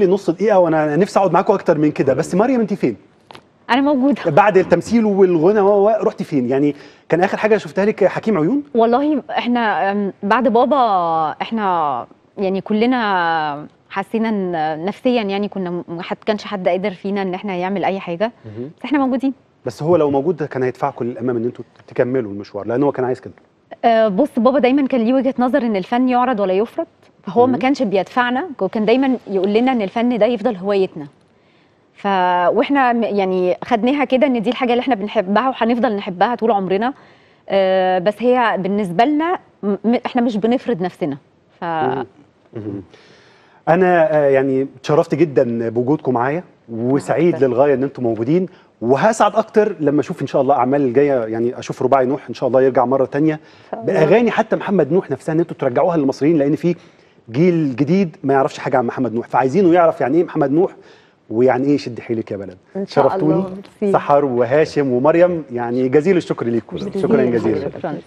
لي نص دقيقة وأنا نفسي أقعد معاكم أكتر من كده بس مريم أنت فين؟ أنا موجودة بعد التمثيل والغنى و رحتي فين؟ يعني كان آخر حاجة شفتها لك حكيم عيون؟ والله إحنا بعد بابا إحنا يعني كلنا حسينا ان نفسيا يعني كنا ما كانش حد قادر فينا ان احنا يعمل اي حاجه بس احنا موجودين بس هو لو موجود كان هيدفعكم للامام ان انتوا تكملوا المشوار لان هو كان عايز كده آه، بص بابا دايما كان ليه وجهه نظر ان الفن يعرض ولا يفرض فهو ما كانش بيدفعنا وكان دايما يقول لنا ان الفن ده يفضل هوايتنا ف واحنا يعني خدناها كده ان دي الحاجه اللي احنا بنحبها وهنفضل نحبها طول عمرنا أه بس هي بالنسبه لنا احنا مش بنفرض نفسنا ف انا آه، يعني اتشرفت جدا بوجودكم معايا وسعيد للغايه ان انتم موجودين وهسعد اكتر لما اشوف ان شاء الله اعمال الجايه يعني اشوف رباعي نوح ان شاء الله يرجع مره تانية باغاني حتى محمد نوح نفسها ان انتوا ترجعوها للمصريين لان في جيل جديد ما يعرفش حاجه عن محمد نوح فعايزينه يعرف يعني ايه محمد نوح ويعني ايه شد حيلك يا بلد شرفتوني سحر وهاشم ومريم يعني جزيل الشكر ليكم شكرا جزيلا